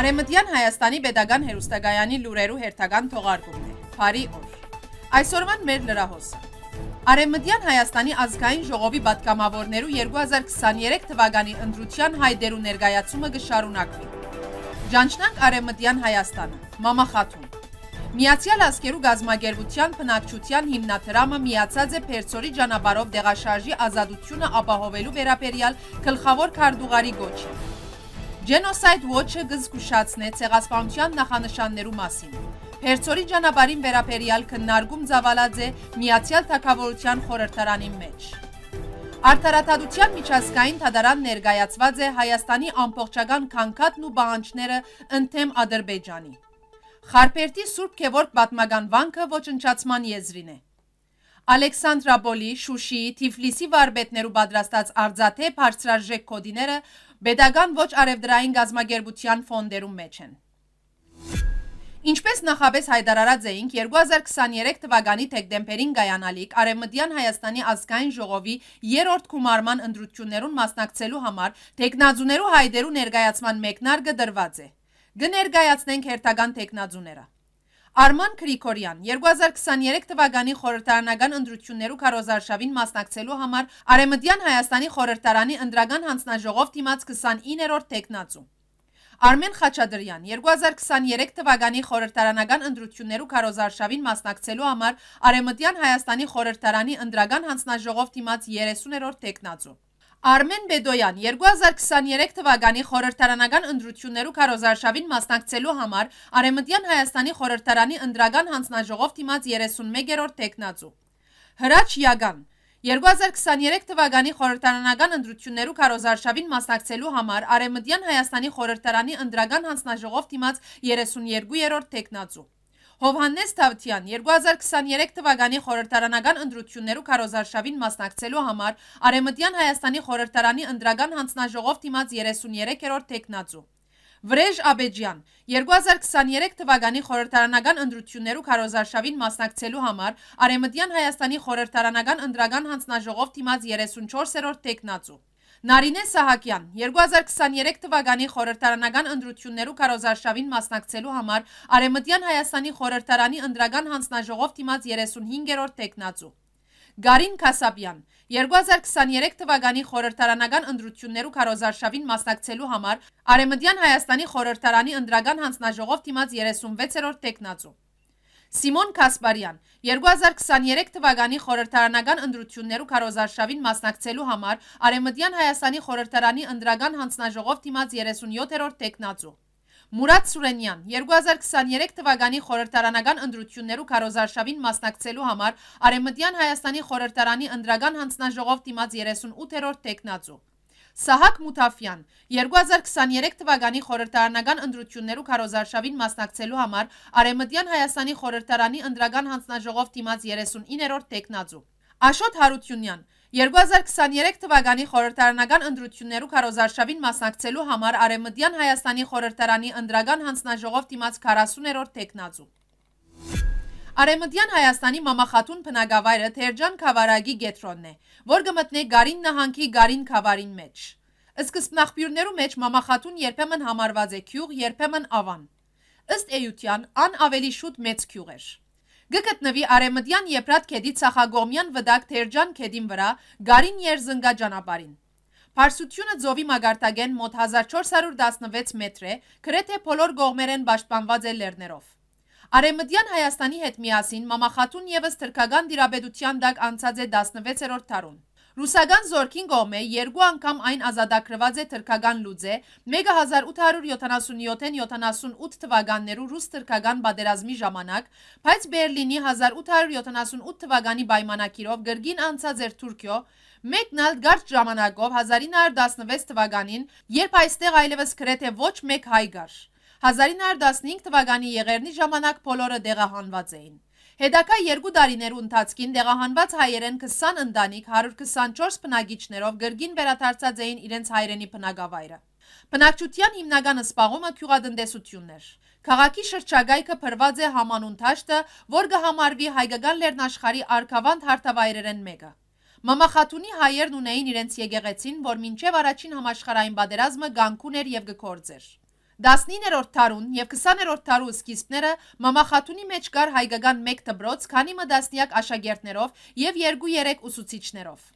Արեմտյան Հայաստանի Պետական Հերուստագայանի լուրերու հերթական թողարկումն է։ Բարի օր։ Այսօրվան մեր լրահոսը։ Արեմտյան Հայաստանի ազգային ժողովի պատգամավորներու 2023 թվականի ընդրության հայդերու ներկայացումը կշարունակվի։ Ջանչնանք Արեմտյան Հայաստանը։ Մամախաթուն։ Միացյալ Ասկերու գազագերբության փնակչության հիմնադրամը միացած է Փերծորի ճանապարհով դեղաշարժի ազատությունը ապահովելու վերաբերյալ գլխավոր քարտուղարի գոչին։ Genocide Watch-ը գզգուշացնե ցեղասպանության նախանշաններու մասին։ Հերցորի ճանապարհին վերաբերյալ քննարկում Զավալաձե Միացյալ Թագավորության խորհրդարանի մեջ։ Արդարադատության միջազգային թադարան ներկայացված է Հայաստանի ամբողջական քանքատն ու բանջները ընդեմ Ադրբեջանի։ Խարպերտի Սուրբ Գևորգ պատմական վանքը ոչնչացման եզրին է։ Ալեքսանդրապոլի, Շուշիի, Թիֆլիսի վարպետներու պատրաստած արձաթե բարձրարժեք կոդիները Պետական ոչ արևդրային գազագերբության ֆոնդերում մեջ են։ Ինչպես նախապես հայտարարած էինք 2023 թվականի թեկտեմբերին գայանալիք Արևմտյան Հայաստանի ազգային ժողովի երրորդ գումարման ընտրություններուն մասնակցելու համար տեխնազուներու հայդերու ներկայացման մեկնարկը դրված է։ Գներկայացնենք հերթական տեխնազուները։ Արման Գրիգորյան 2023 թվականի խորհրդարանական ընտրություններու քարոզարշավին մասնակցելու համար Արեմդյան Հայաստանի խորհրդարանի ընդրական հանձնաժողով դիմաց 29-րդ տեխնացու Արմեն Խաչադրյան 2023 թվականի խորհրդարանական ընտրություններու քարոզարշավին մասնակցելու համար Արեմդյան Հայաստանի խորհրդարանի ընդրական հանձնաժողով դիմաց 30-րդ տեխնացու Արմեն Բեդոյան 2023 թվականի խորհրդարանական ընտրություններու քարոզարշավին մասնակցելու համար Արեմտյան Հայաստանի խորհրդարանի ընդրական հանձնաժողով դիմաց 31-րդ տեխնացու։ Հրաչ Յագան 2023 թվականի խորհրդարանական ընտրություններու քարոզարշավին մասնակցելու համար Արեմտյան Հայաստանի խորհրդարանի ընդրական հանձնաժողով դիմաց 32-րդ տեխնացու։ Հովհաննես Թավթյան 2023 թվականի խորհրդարանական ընտրություններու քարոզարշավին մասնակցելու համար Արեմտյան Հայաստանի խորհրդարանի ընտրական հանձնաժողով դիմաց 33-րդ տեխնացու։ Վրեժ Աբեջյան 2023 թվականի խորհրդարանական ընտրություններու քարոզարշավին մասնակցելու համար Արեմտյան Հայաստանի խորհրդարանական ընտրական հանձնաժողով դիմաց 34-րդ տեխնացու։ Նարինե Սահակյան 2023 թվականի խորհրդարանական ընտրություններու կարոզարշավին մասնակցելու համար Արեմտյան Հայաստանի խորհրդարանի ընդրական հանձնաժողով դիմաց 35-րդ տեխնացու Գարին Քասաբյան 2023 թվականի խորհրդարանական ընտրություններու կարոզարշավին մասնակցելու համար Արեմտյան Հայաստանի խորհրդարանի ընդրական հանձնաժողով դիմաց 36-րդ տեխնացու Սիմոն Կասպարյան 2023 թվականի խորհրդարանական ընտրություններու քարոզարշավին մասնակցելու համար Արեմտյան Հայաստանի խորհրդարանի ընդրական հանձնաժողով դիմաց 37-րդ տեխնացու Մուրադ Սուրենյան 2023 թվականի խորհրդարանական ընտրություններու քարոզարշավին մասնակցելու համար Արեմտյան Հայաստանի խորհրդարանի ընդրական հանձնաժողով դիմաց 38-րդ տեխնացու Սահակ Մութաֆյան 2023 թվականի խորհրդարանական ընտրություններու քարոզարշավին մասնակցելու համար Արեմտյան Հայաստանի խորհրդարանի ընդրական հանձնաժողով դիմաց 39-րդ տեխնացու Աշոտ Հարությունյան 2023 թվականի խորհրդարանական ընտրություններու քարոզարշավին մասնակցելու համար Արեմտյան Հայաստանի խորհրդարանի ընդրական հանձնաժողով դիմաց 40-րդ տեխնացու Արեմտյան Հայաստանի մամախատուն բնակավայրը Թերջան Խավարագի գետրոնն է, որ գմտնե Գարին նահանգի Գարին Խավարին մեջ։ Սկզբնախբյուրներու մեջ մամախատուն երբեմն համարված է քյուղ, երբեմն ավան։ Ըստ էության, ան ավելի շուտ մեծ քյուղ էր։ Գկտնվի Արեմտյան Եփրատ քեդի ցախագոմյան վտակ Թերջան քեդին վրա Գարին Երզնգա ճանապարհին։ Փարսությունը ծովի մագարտագեն մոտ 1416 մետր է, գրեթե բոլոր գողմերեն պաշտպանված է լեռներով։ Արեմտյան Հայաստանի հետ միասին մամախատուն եւս թրկական դիրաբեդության դակ անցած է 16-րդ տարուն։ Ռուսական զորքին գոմե երկու անգամ այն ազատագրված է թրկական լուծե, մեկը 1877-78 թվականներու ռուս-թրկական բادرազմի ժամանակ, բայց Բերլինի 1878 թվականի պայմանագիրով գրգին անցած էր Թուրքիո, մեկն ալ գարջ ժամանակով 1916 թվականին, երբ այստեղ այլևս գրեթե ոչ մեկ հայ գար։ 1915 թվականի եղերնի ժամանակ բոլորը դեղահանված էին։ Հետակա երկու դարիներու ընթացքին դեղահանված հայերեն 20 ընտանիք 124 բնակիչներով գրգին վերադարձած էին իրենց հայրենի բնակավայրը։ Բնակչության հիմնական սպաղումը քյուղատնտեսությունն էր։ Քաղաքի շրջագայքը փրված է համանուն դաշտը, որ կհամարվի հայկական լեռնաշխարի արքավանդ հարթավայրերեն մեկը։ Մամախաթունի հայերն ունեին իրենց եկեղեցին, որ մինչև առաջին համաշխարհային պատերազմը գանկուն էր եւ գկործեր։ 19-րդ դարուն եւ 20-րդ դարու սկիզբները մամախաթունի մեջ կար հայկական 1 դպրոց, քանի մը դասնիակ աշակերտներով եւ 2-3 ուսուցիչներով։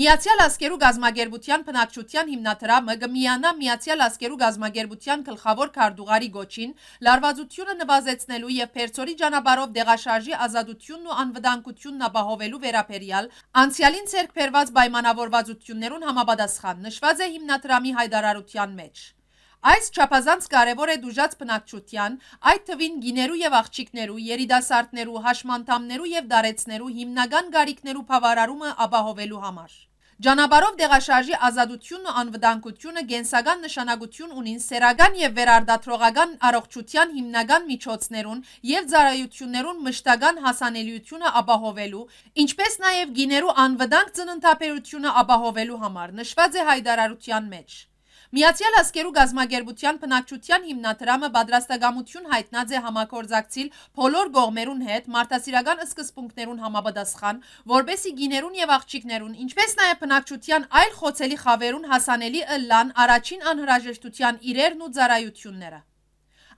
Միացյալ Ասկերու գազմագերբության բնակչության հիմնադրամը գմիանա Միացյալ Ասկերու գազմագերբության գլխավոր քարտուղարի գոչին լարվածությունը նվազեցնելու եւ Փերծորի ճանապարհով դեղաշարժի ազատությունն ու անվտանգությունն ապահովելու վերաբերյալ անցյալին ցերկ բերված պայմանավորվածություններուն համապատասխան նշված է հիմնադրամի հայտարարության մեջ։ Այս չափազանց կարևոր է դուժած բնակչության, այդ թվին գիներու եւ աղջիկներու, երիտասարդներու, հաշմանդամներու եւ դարեցներու հիմնական գարիքներու բավարարումը ապահովելու համար։ Ճանապարհով դեղաշարժի ազատությունն ու անվտանգությունը գենսական նշանակություն ունին սերական եւ վերարտադրողական առողջության հիմնական միջոցներուն եւ ծառայություններուն մշտական հասանելիությունը ապահովելու, ինչպես նաեւ գիներու անվտանգ ծննդաբերությունը ապահովելու համար նշված է հայտարարության մեջ։ Միացյալ ասկերու գազմագերբության պնակչության հիմնադրամը բադրաստագամություն հայտնած է համակործակցիլ պոլոր գողմերուն հետ մարդասիրական ըսկսպունքներուն համաբադասխան, որբեսի գիներուն և աղջիքներուն, ինչպես նաև պնակչության այլ խոցելի խավերուն հասանելի ըլլան առաջին անհրաժեշտության իրերն ու ծարայությունները։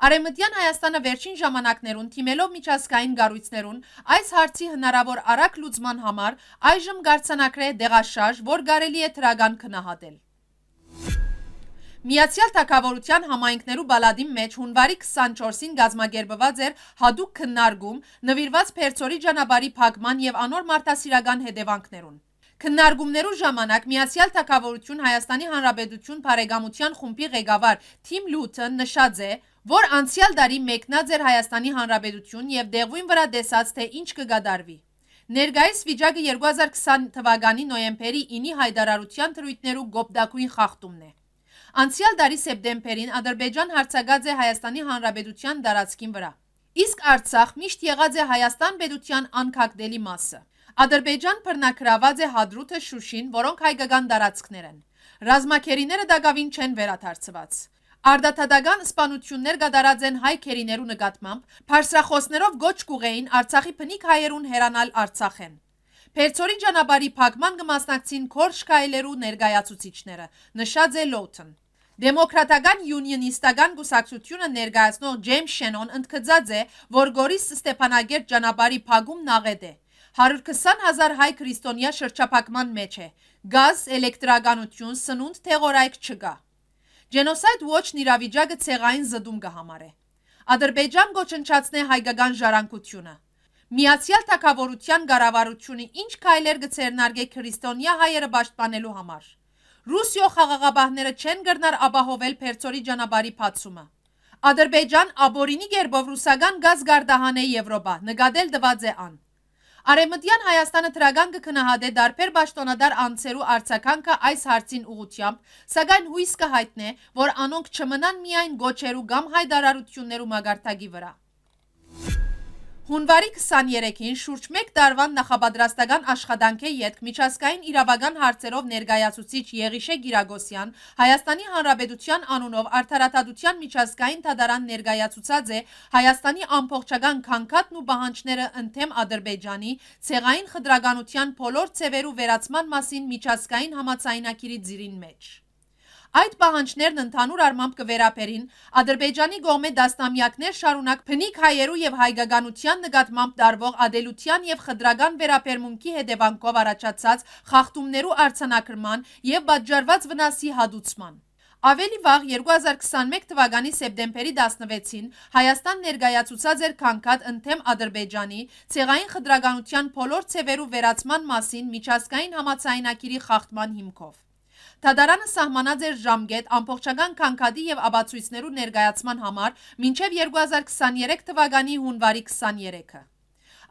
Արեմտյան Հայաստանը վերջին ժամանակներուն թիմելով միջազգային գարույցներուն այս հարցի հնարավոր արակ լուծման համար այժմ գարցանակրե դեղաշարժ, որ գարելի է թրագան կնահատել։ Միացյալ թակավորության համայնքներու բալադի մեջ հունվարի 24-ին գազմագերբված էր հադուկ քննարգում նվիրված Փերծորի ճանապարհի փակման եւ անոր մարդասիրական հետևանքներուն։ Քննարկումներու ժամանակ Միացյալ Թագավորություն Հայաստանի Հանրապետություն Բարեկամության խումբի ղեկավար Թիմ Լութն նշած է, որ անցյալ տարի մեկնած էր Հայաստանի Հանրապետություն եւ դեղույն վրա դեսած թե ինչ կգադարվի։ Ներգայիս վիճակը 2020 թվականի նոյեմբերի 9-ի հայտարարության թրույթներու գոբդակույն խախտումն է։ Անցյալ դարի սեպտեմբերին Ադրբեջան հարցակած է Հայաստանի Հանրապետության դարածքին վրա։ Իսկ Արցախ միշտ եղած է Հայաստան պետության անկակտելի մասը։ Ադրբեջան բռնակրաված է Հադրութը Շուշին, որոնք հայկական դարածքներ են։ Ռազմակերիները դակավին չեն վերադարձված։ Արդաթադական սպանություններ կատարած են հայ քերիներու նկատմամբ, բարձրախոսներով գոչ կուղեին Արցախի փնիկ հայերուն հերանալ Արցախեն։ Պերցորի ճանապարհի փակման կմասնակցին Քորշկայլերու ներկայացուցիչները, նշած է Լոթն։ Դեմոկրատական յունիոնիստական գուսակցությունը ներկայացնող Ջեյմս Շենոն ընդգծած է, որ Գորիս Ստեփանագերտ ճանապարհի փակումն աղետ է։ 120.000 հայ քրիստոնյա շրջափակման մեջ է։ Գազ, էլեկտրականություն, սնունդ, թեղորայք չկա։ Genocide Watch-ն իրավիճակը ցեղային զդում կհամարե։ Ադրբեջան գոչնչացնե հայկական ժառանգությունը։ Միացյալ Թագավորության կառավարությունը ինչ քայլեր կցերնարգե քրիստոնյա հայերը պաշտպանելու համար։ Ռուսիո խաղաղապահները չեն գրնար ապահովել Փերծորի ճանապարհի փացումը։ Ադրբեջան աբորինի գերբով ռուսական գազ գարդահան է Եվրոպա, նկատել դված է ան։ Արեմտյան Հայաստանը թրագան կքնահադե դարբեր պաշտոնադար անցերու արցականքը այս հարցին ուղությամբ, սակայն հույս կհայտնե, որ անոնք չմնան միայն գոչերու կամ հայդարարություններու մագարտագի վրա։ Հունվարի 23-ին շուրջ մեկ դարվան նախաբադրաստական աշխատանք է ետք միջասկային իրավագան հարցերով ներգայացուցիչ Եղիշե գիրագոսյան, Հայաստանի Հանրաբեդության անունով արդարատադության միջասկային թադարան ներգայացուցած է Հայաստանի ամպողջական կանգատն ու բահանչները ընդեմ ադրբեջանի, ծեղային խդրագանության պոլոր ծևերու վերացման մասին միջասկային համացայնակիրի ձիրին մեջ։ Այդ պահանջներն ընդհանուր առմամբ կվերապերին Ադրբեջանի գողմե դաստամյակներ շարունակ փնիկ հայերու եւ հայգագանության նկատմամբ դարվող ադելության եւ խտրական վերապերմունքի հետևանքով առաջացած խախտումներու արցանակրման եւ պատճառված վնասի հադուցման։ Ավելի վաղ 2021 թվականի սեպտեմբերի 16-ին Հայաստան ներկայացուցած էր քանքատ ընդեմ Ադրբեջանի ցեղային խտրականության բոլոր ցևերու վերացման մասին միջազգային համացայնակիրի խախտման հիմքով։ Դադարանը սահմանած էր ժամկետ ամբողջական քանքադի եւ աբացույցներու ներկայացման համար մինչեւ 2023 թվականի հունվարի 23-ը։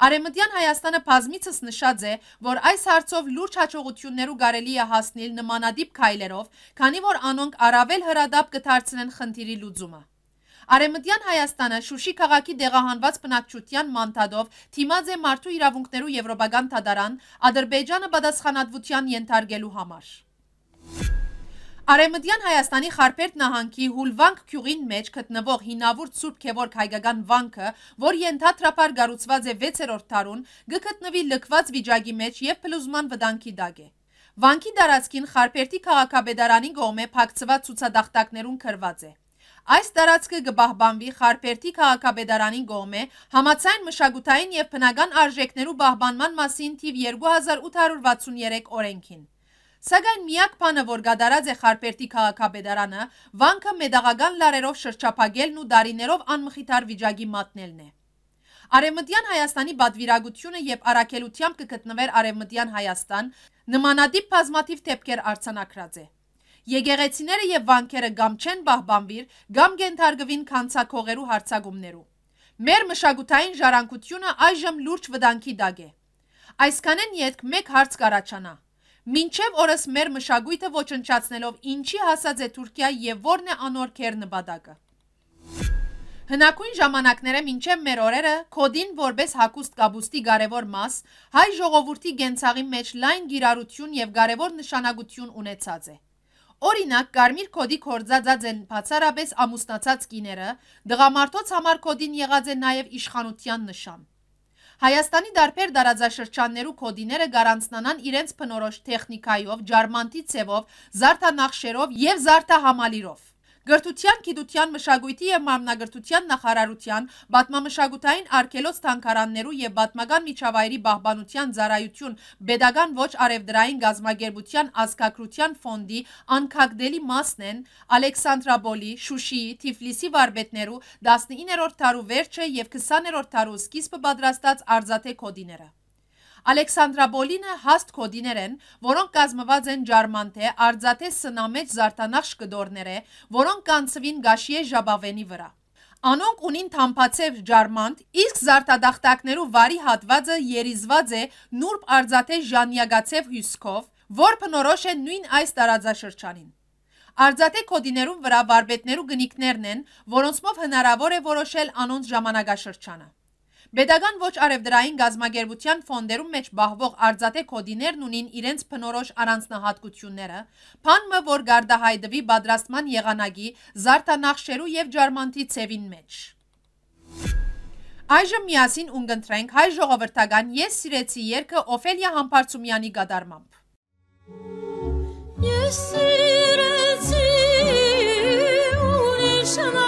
Արեմտյան Հայաստանը բազմիցս նշած է, որ այս հարցով լուրջ հաջողություններու կարելի է հասնել նմանադիպ քայլերով, քանի որ անոնք առավել հրադապ կդարձնեն խնդիրի լուծումը։ Արեմտյան Հայաստանը Շուշի քաղաքի դեղահանված բնակչության մանտադով թիմած է մարդու իրավունքներու եվրոպական դատարան Ադրբեջանը պատասխանատվության ենթարկելու համար։ Արեմտյան Հայաստանի Խարպերտ նահանգի Հուլվանք քյուղին մեջ գտնվող հինավուր Սուրբ Քևորգ հայկական վանքը, որ ենթաթրապար գառուցված է 6-րդ տարուն, գտնվի լքված վիճակի մեջ եւ փլուզման վտանգի դակ է։ Վանքի դարածքին Խարպերտի քաղաքաբեդարանի գողմե փակցված ցուցադախտակներուն քրված է։ Այս տարածքը կբահբանվի Խարպերտի քաղաքաբեդարանի գողմե համացային մշակութային եւ բնական արժեքներու բահբանման մասին թիվ 2863 օրենքին։ Սակայն միակ բանը, որ գադարած է Խարպերտի քաղաքապետարանը, վանքը մեդաղական լարերով շրջափակելն ու դարիներով անմխիթար վիճակի մատնելն է։ Արևմտյան Հայաստանի բադվիրագությունը եւ առաքելությամբ կգտնվեր Արևմտյան Հայաստան նմանատիպ բազմաթիվ դեպքեր արցանակրած է։ Եգեգեցիները եւ վանքերը կամ չեն բահբանվիր, կամ կենթարգվին քանցակողերու հարցագումներու։ Մեր մշակութային ժառանգությունը այժմ լուրջ վտանգի դակ է։ Այսքանեն յետք մեկ հարց կառաջանա։ Մինչև օրս մեր մշակույթը ոչնչացնելով ինչի հասած է Թուրքիա եւ որն է անորքեր նպատակը։ Հնակույն ժամանակները մինչև մեր օրերը կոդին որպես հակուստ կաբուստի կարևոր մաս հայ ժողովրդի գենցաղի մեջ լայն գիրառություն եւ կարևոր նշանակություն ունեցած է։ Օրինակ, կարմիր կոդի կորձածած են բացառապես ամուսնացած կիները, դղամարդոց համար կոդին եղած է նաեւ իշխանության նշան։ Հայաստանի դարբեր դարաձաշրջաններու կոդիները գարանցնանան իրենց փնորոշ տեխնիկայով, ջարմանտի ցևով, զարդանախշերով եւ զարդահամալիրով։ Գրթության, գիտության, մշակույթի եւ մարմնագրթության նախարարության պատմամշակութային արգելոց թանկարաններու եւ պատմական միջավայրի բաղբանության ծառայություն Պետական ոչ արևդրային գազագերբության ազգագրության ֆոնդի անկակդելի մասն են Ալեքսանդրապոլի, Շուշիի, Թիֆլիսի վարպետներու 19-րդ դարու վերջը եւ 20-րդ դարու սկիզբը պատրաստած արծաթե կոդիները։ Ալեքսանդրաբոլինը հաստ կոդիներ են, որոնք կազմված են ջարմանթե, արձաթե սնամեջ զարտանախ շկդորներ է, որոնք կանցվին գաշիե ժաբավենի վրա։ Անոնք ունին թամպացև ջարմանդ, իսկ զարտադախտակներու վարի հատվածը երիզված է նուրբ արձաթե ժանյագացև հյուսքով, որ պնորոշ է նույն այս տարածաշրջանին։ Արձատե կոդիներում վրա վարբետներու գնիքներն են, որոնցմով հնարավոր է որոշել անոնց ժամանագաշրջանը։ Պետական ոչ արևդրային գազագերբության ֆոնդերում մեջ բահվող արձաթե կոդիներն ունին իրենց փնորոշ առանձնահատկությունները, փանը որ գարդահայդվի պատրաստման եղանակի, զարդանախշերու եւ ջարմանտի ցևին մեջ։ Այժմ միասին ունգընտրենք հայ ժողովրդական ես սիրեցի երգը Օֆելիա Համբարձումյանի գադարմամբ։ Ես սիրեցի ունի շնա